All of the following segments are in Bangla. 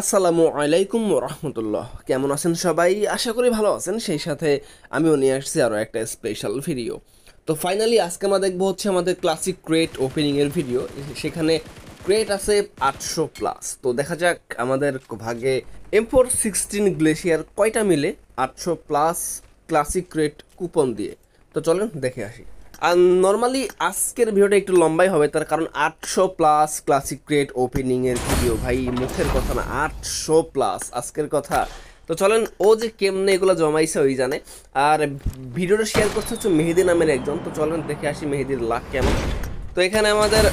আসসালামু আলাইকুম রহমতুল্লাহ কেমন আছেন সবাই আশা করি ভালো আছেন সেই সাথে আমিও নিয়ে আসছি আরও একটা স্পেশাল ভিডিও তো ফাইনালি আজকে আমরা দেখবো হচ্ছে আমাদের ক্লাসিক ক্রেট ওপেনিংয়ের ভিডিও সেখানে ক্রেট আছে আটশো প্লাস তো দেখা যাক আমাদের ভাগে এম ফোর সিক্সটিন গ্লেশিয়ার কয়টা মিলে আটশো প্লাস ক্লাসিক ক্রেট কুপন দিয়ে তো চলেন দেখে আসি আর নর্মালি আজকের ভিডিওটা একটু লম্বাই হবে তার কারণ আটশো প্লাস ক্লাসিক ক্রেট ওপেনিংয়ের ভিডিও ভাই মুখের কথা না আটশো প্লাস আজকের কথা তো চলেন ও যে কেমনে এগুলো জমাইছে ওই জানে আর ভিডিওটা শেয়ার করছে হচ্ছে মেহেদি নামের একজন তো চলেন দেখে আসি মেহেদির লাখ কেমন তো এখানে আমাদের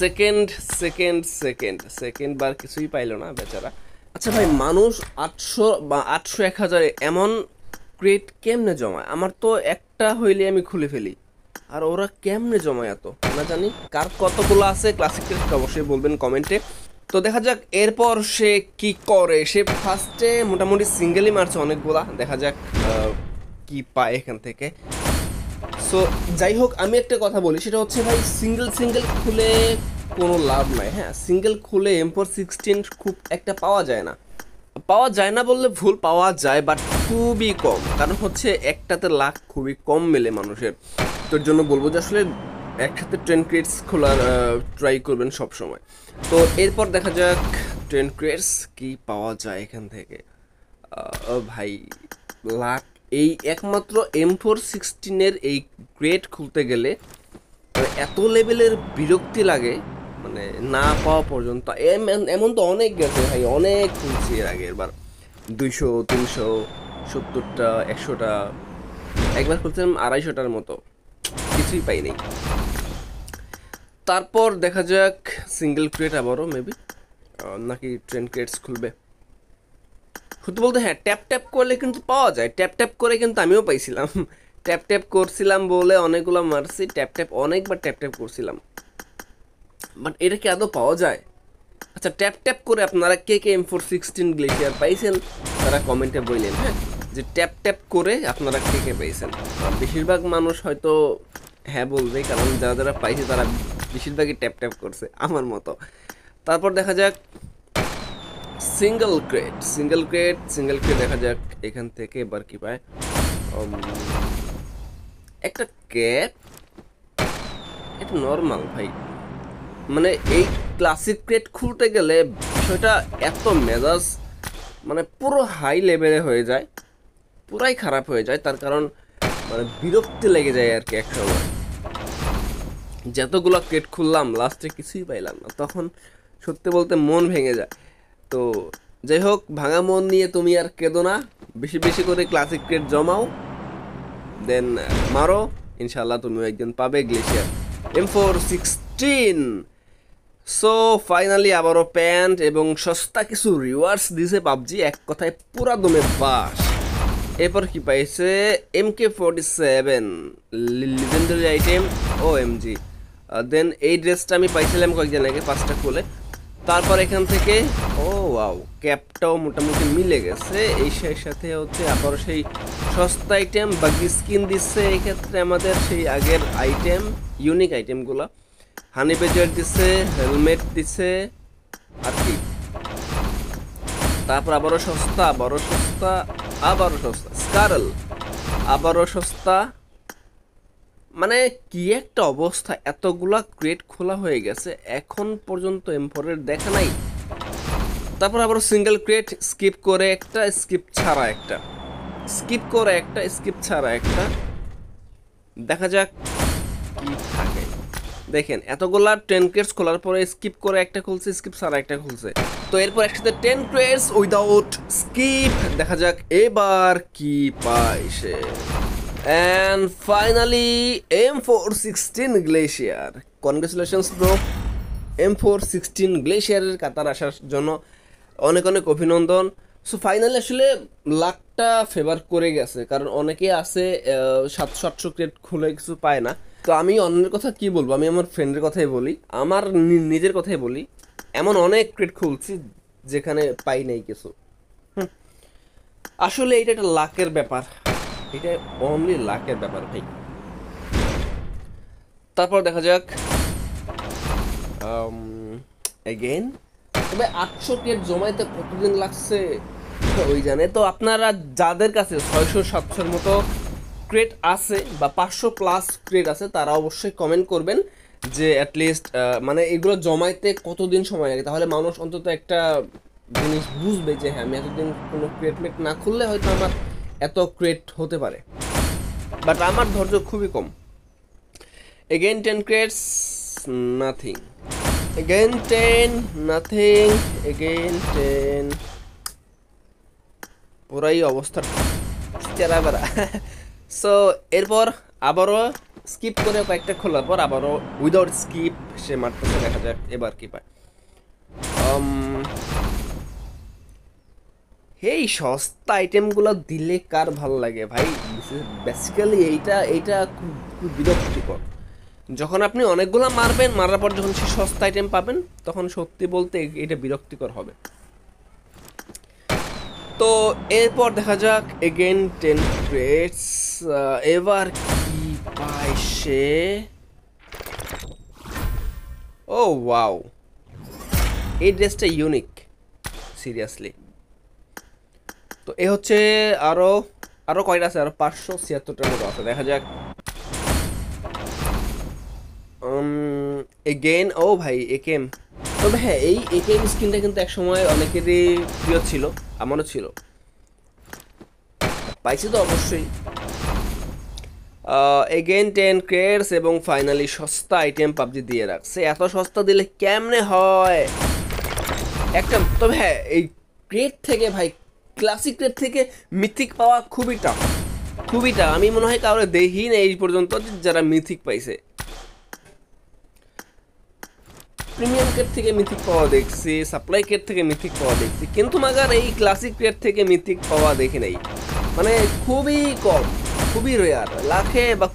সেকেন্ড সেকেন্ড সেকেন্ড সেকেন্ড বার কিছুই পাইল না বেচারা আচ্ছা ভাই মানুষ আটশো বা আটশো এক হাজারে এমন ক্রেট কেমনে জমায় আমার তো এক একটা হইলে আমি খুলে ফেলি আর ওরা কেমনে জমায় এত না জানি কার কতগুলো আছে ক্লাসিক অবশ্যই বলবেন কমেন্টে তো দেখা যাক এরপর সে কি করে সে ফার্স্টে মোটামুটি সিঙ্গেলই মারছে অনেকগুলা দেখা যাক কি পায় এখান থেকে সো যাই হোক আমি একটা কথা বলি সেটা হচ্ছে ভাই সিঙ্গেল সিঙ্গেল খুলে কোনো লাভ নাই হ্যাঁ সিঙ্গেল খুলে এম ফোর সিক্সটিন খুব একটা পাওয়া যায় না পাওয়া যায় না বললে ভুল পাওয়া যায় বাট খুবই কম কারণ হচ্ছে একটাতে লাখ খুবই কম মেলে মানুষের তোর জন্য বলবো যে আসলে একসাথে ট্রেন ক্রেটস খোলার ট্রাই করবেন সব সময় তো এরপর দেখা যাক ট্রেন ক্রেটস কি পাওয়া যায় এখান থেকে ভাই লাখ এই একমাত্র এম ফোর সিক্সটিনের এই গ্রেড খুলতে গেলে মানে এত লেভেলের বিরক্তি লাগে মানে না পাওয়া পর্যন্ত এমন তো অনেক গেছে ভাই অনেক খুলছি এর আগে এবার দুইশো তিনশো সত্তরটা একশোটা একবার খুলছিলাম আড়াইশোটার মতো কিছুই পাই তারপর দেখা যাক সিঙ্গেল ক্রিয়েট আবারও মেবি নাকি ট্রেন ক্রিয়েটস খুলবে সত্যি বলতে হ্যাঁ ট্যাপ ট্যাপ করলে কিন্তু পাওয়া যায় ট্যাপ ট্যাপ করে কিন্তু আমিও পাইছিলাম ট্যাপ ট্যাপ করছিলাম বলে অনেকগুলো মারছি ট্যাপ ট্যাপ অনেকবার ট্যাপ ট্যাপ করছিলাম বাট এটা কি আদৌ পাওয়া যায় আচ্ছা ট্যাপ ট্যাপ করে আপনারা কে কে এম ফোর সিক্সটিন গ্লেসিয়ার পাইছেন তারা কমেন্টে বললেন হ্যাঁ যে ট্যাপ ট্যাপ করে আপনারা কে কে পাইছেন বেশিরভাগ মানুষ হয়তো হ্যাঁ বলবে কারণ যারা যারা পাইছে তারা বেশিরভাগই ট্যাপ ট্যাপ করছে আমার মতো তারপর দেখা যাক single crate single crate single crate দেখা যাক এখান থেকে এবার কি পায় একটা ক্যাপ এটা নর্মাল ভাই মানে এই ক্লাসিক ক্রেট খুলতে গেলে বিষয়টা এত মেজাজ মানে পুরো হাই লেভেলে হয়ে যায় পুরাই খারাপ হয়ে যায় তার কারণ মানে বিরক্তি লেগে যায় আর কি এক সময় যতগুলো ক্রেট খুললাম লাস্টে কিছুই পাইলাম না তখন সত্যি বলতে মন ভেঙে যায় তো যাই হোক ভাঙা মন নিয়ে তুমি আর কেঁদো না বেশি বেশি করে ক্লাসিক ক্রেট জমাও দেন মারো ইনশাল্লাহ তুমি একজন পাবে glacier M four sixteen so finally আবারও প্যান্ট এবং সস্তা কিছু রিওয়ার্ডস দিছে পাবজি এক কথায় পুরা দমে বাস এরপর কি পাইছে M K forty seven legendary item ও এম জি দেন এই ড্রেসটা আমি পাইছিলাম কয়েকদিন আগে পাঁচটা খুলে তারপর এখান থেকে ও ওয়াও ক্যাপটাও মোটামুটি মিলে গেছে এই সাথে হচ্ছে আবার সেই সস্তা আইটেম বাকি স্কিন দিচ্ছে এক্ষেত্রে আমাদের সেই আগের আইটেম ইউনিক আইটেমগুলো হানি বেজার দিছে হেলমেট দিছে আর কি তারপর আবারও সস্তা আবারও সস্তা আবারও সস্তা স্কারল আবারও সস্তা মানে কি একটা অবস্থা এতগুলা ক্রেট খোলা হয়ে গেছে এখন পর্যন্ত এমফোরের দেখা নাই তারপর আবার সিঙ্গেল ক্রেট স্কিপ করে একটা স্কিপ ছাড়া একটা স্কিপ করে একটা স্কিপ ছাড়া একটা দেখা যাক দেখেন এতগুলা টেন ক্রেটস খোলার পরে স্কিপ করে একটা খুলছে স্কিপ ছাড়া একটা খুলছে তো এরপর একসাথে টেন ক্রেটস উইদাউট স্কিপ দেখা যাক এবার কি পাই সে and finally M four sixteen glacier congratulations bro M four sixteen গ্লেশিয়ারের কাতার আসার জন্য অনেক অনেক অভিনন্দন সো ফাইনালি আসলে লাকটা ফেভার করে গেছে কারণ অনেকে আছে সাতশো আটশো ক্রেড খুলে কিছু পায় না তো আমি অন্যের কথা কি বলবো আমি আমার ফ্রেন্ডের কথাই বলি আমার নিজের কথাই বলি এমন অনেক ক্রেট খুলছি যেখানে পাই নাই কিছু আসলে এটা একটা লাকের ব্যাপার এটা অনলি লাকের ব্যাপার ভাই তারপর দেখা যাক এগেইন তবে আটশো কেট জমাইতে কতদিন লাগছে ওই জানে তো আপনারা যাদের কাছে ছয়শো সাতশোর মতো ক্রেড আছে বা পাঁচশো প্লাস ক্রেড আছে তারা অবশ্যই কমেন্ট করবেন যে অ্যাটলিস্ট মানে এগুলো জমাইতে কতদিন সময় লাগে তাহলে মানুষ অন্তত একটা জিনিস বুঝবে যে হ্যাঁ আমি এতদিন কোনো ক্রেটমেট না খুললে হয়তো আমার এত ক্রেট হতে পারে বাট আমার ধৈর্য খুবই কম again ten crates nothing again ten nothing again ten ওরাই অবস্থা চেরা বেড়া সো এরপর আবারও স্কিপ করে কয়েকটা খোলার পর আবারও উইদাউট স্কিপ সে মারতেছে দেখা যাক এবার কি পায় এই um, সস্তা আইটেমগুলো দিলে কার ভাল লাগে ভাই বেসিক্যালি এইটা এইটা খুব বিরক্তিকর যখন আপনি অনেকগুলো মারবেন মারার পর যখন সে সস্তা আইটেম পাবেন তখন সত্যি বলতে এটা বিরক্তিকর হবে তো এরপর দেখা যাক এগেন টেন ক্রেটস এবার কি পায় সে ও ওয়াও এই ড্রেসটা ইউনিক সিরিয়াসলি তো এ হচ্ছে আরও আরও কয়টা আছে আরও পাঁচশো ছিয়াত্তরটার মতো আছে দেখা যাক এগেন ও ভাই একেম তবে হ্যাঁ এই এটিএম স্কিনটা কিন্তু একসময় অনেকেরই প্রিয় ছিল আমারও ছিল পাইছি তো অবশ্যই এগেন টেন ক্রেডস এবং ফাইনালি সস্তা আইটেম পাবজি দিয়ে রাখছে এত সস্তা দিলে কেমনে হয় একটা তবে হ্যাঁ এই ক্রেড থেকে ভাই ক্লাসিক ক্রেড থেকে মিথিক পাওয়া খুবই টাফ খুবই টাফ আমি মনে হয় কারোর না এই পর্যন্ত যারা মিথিক পাইছে প্রিমিয়াম কেট থেকে মিথিক পাওয়া দেখছি সাপ্লাই কেট থেকে মিথিক পাওয়া দেখছি কিন্তু মাগার এই ক্লাসিক কেট থেকে মিথিক পাওয়া দেখি নাই মানে খুবই কম খুবই রেয়ার লাখে বা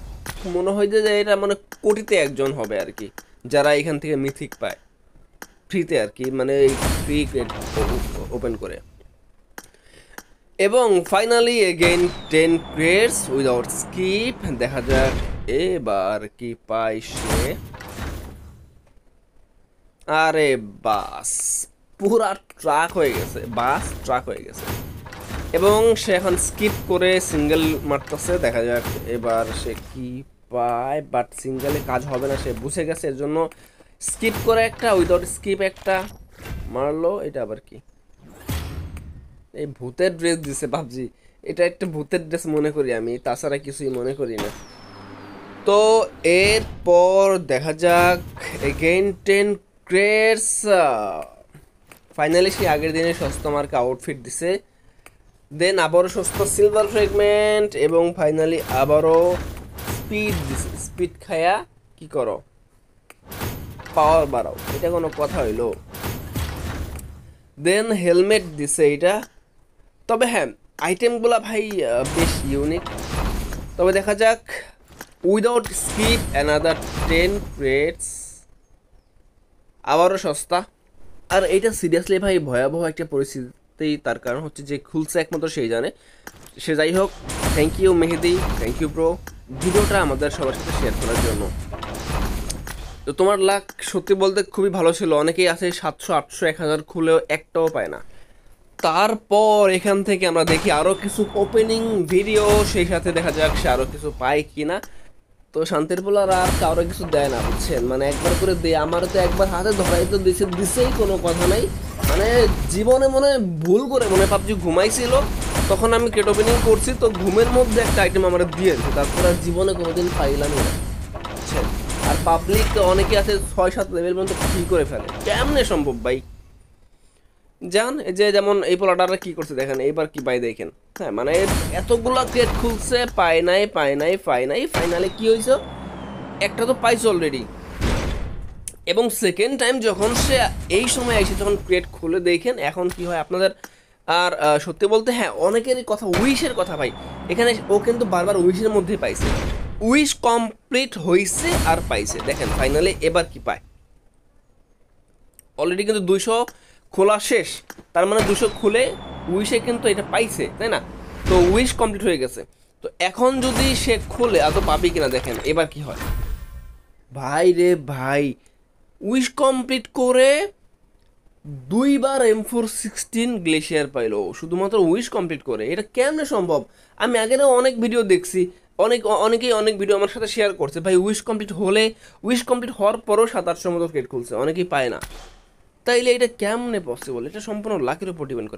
মনে হয় যে এটা মানে কোটিতে একজন হবে আর কি যারা এখান থেকে মিথিক পায় ফ্রিতে আর কি মানে এই ফ্রি ক্রেট ওপেন করে এবং finally again ten crates without skip দেখা যাক এবার কি পাই সে আরে বাস পুরা ট্রাক হয়ে গেছে বাস ট্রাক হয়ে গেছে এবং সে এখন স্কিপ করে সিঙ্গেল মারতেছে দেখা যাক এবার সে কি পায় বাট সিঙ্গেলে কাজ হবে না সে বুঝে গেছে এর জন্য স্কিপ করে একটা উইদাউট স্কিপ একটা মারলো এটা আবার কি এই ভূতের ড্রেস দিছে ভাবজি এটা একটা ভূতের ড্রেস মনে করি আমি তাছাড়া কিছুই মনে করি না তো এরপর দেখা যাক এগেইন টেন ক্রেস ফাইনালি সে আগের দিনে সস্তা মার্কা আউটফিট দিছে দেন আবারও সস্তা সিলভার ফ্রেগমেন্ট এবং ফাইনালি আবারও স্পিড স্পিড খায়া কি করো পাওয়ার বাড়াও এটা কোনো কথা হইলো দেন হেলমেট দিছে এটা তবে হ্যাঁ আইটেমগুলো ভাই বেশ ইউনিক তবে দেখা যাক without speed another ten crates আবারও সস্তা আর এটা সিরিয়াসলি ভাই ভয়াবহ একটা পরিস্থিতি তার কারণ হচ্ছে যে খুলছে একমাত্র সেই জানে সে যাই হোক thank you Mehedi thank you bro ভিডিওটা আমাদের সবার সাথে শেয়ার করার জন্য তো তোমার লাক সত্যি বলতে খুবই ভালো ছিল অনেকেই আছে সাতশো আটশো এক হাজার খুলেও একটাও পায় না তারপর এখান থেকে আমরা দেখি আরও কিছু ওপেনিং ভিডিও সেই সাথে দেখা যাক সে আরও কিছু পায় কি না তো শান্তির পোলার আর কারো কিছু দেয় না বুঝছেন মানে একবার করে দেয় আমারও তো একবার হাতে ধরাই তো দিছে দিছেই কোনো কথা নাই মানে জীবনে মনে ভুল করে মনে পাবজি ঘুমাইছিল তখন আমি কেট ওপেনিং করছি তো ঘুমের মধ্যে একটা আইটেম আমার দিয়েছে তারপর আর জীবনে কোনোদিন পাইলামই না আর পাবলিক অনেকে আছে ছয় সাত লেভেল পর্যন্ত ফ্রি করে ফেলে কেমনে সম্ভব বাইক যান যে যেমন এই পোলাটারা কি করছে দেখেন এইবার কি পাই দেখেন হ্যাঁ মানে এতগুলা ক্রেট খুলছে পাই নাই পাই নাই পায় নাই ফাইনালে কি হয়েছে একটা তো পাইছে অলরেডি এবং সেকেন্ড টাইম যখন সে এই সময় এসে যখন ক্রেট খুলে দেখেন এখন কি হয় আপনাদের আর সত্যি বলতে হ্যাঁ অনেকেরই কথা উইশের কথা ভাই এখানে ও কিন্তু বারবার উইশের মধ্যে পাইছে উইশ কমপ্লিট হয়েছে আর পাইছে দেখেন ফাইনালে এবার কি পায় অলরেডি কিন্তু দুইশো খোলা শেষ তার মানে দুশো খুলে উইশে কিন্তু এটা পাইছে তাই না তো উইশ কমপ্লিট হয়ে গেছে তো এখন যদি সে খুলে আদৌ পাবি কিনা দেখেন এবার কি হয় ভাই রে ভাই উইশ কমপ্লিট করে দুইবার এম ফোর সিক্সটিন গ্লেশিয়ার পাইলো শুধুমাত্র উইশ কমপ্লিট করে এটা কেমনে সম্ভব আমি আগে অনেক ভিডিও দেখছি অনেক অনেকেই অনেক ভিডিও আমার সাথে শেয়ার করছে ভাই উইশ কমপ্লিট হলে উইশ কমপ্লিট হওয়ার পরও সাত আটশোর মতো ক্রেট খুলছে অনেকেই পায় না তাইলে এটা কেমনে পসিবল এটা সম্পূর্ণ লাকের উপর ডিপেন্ড করে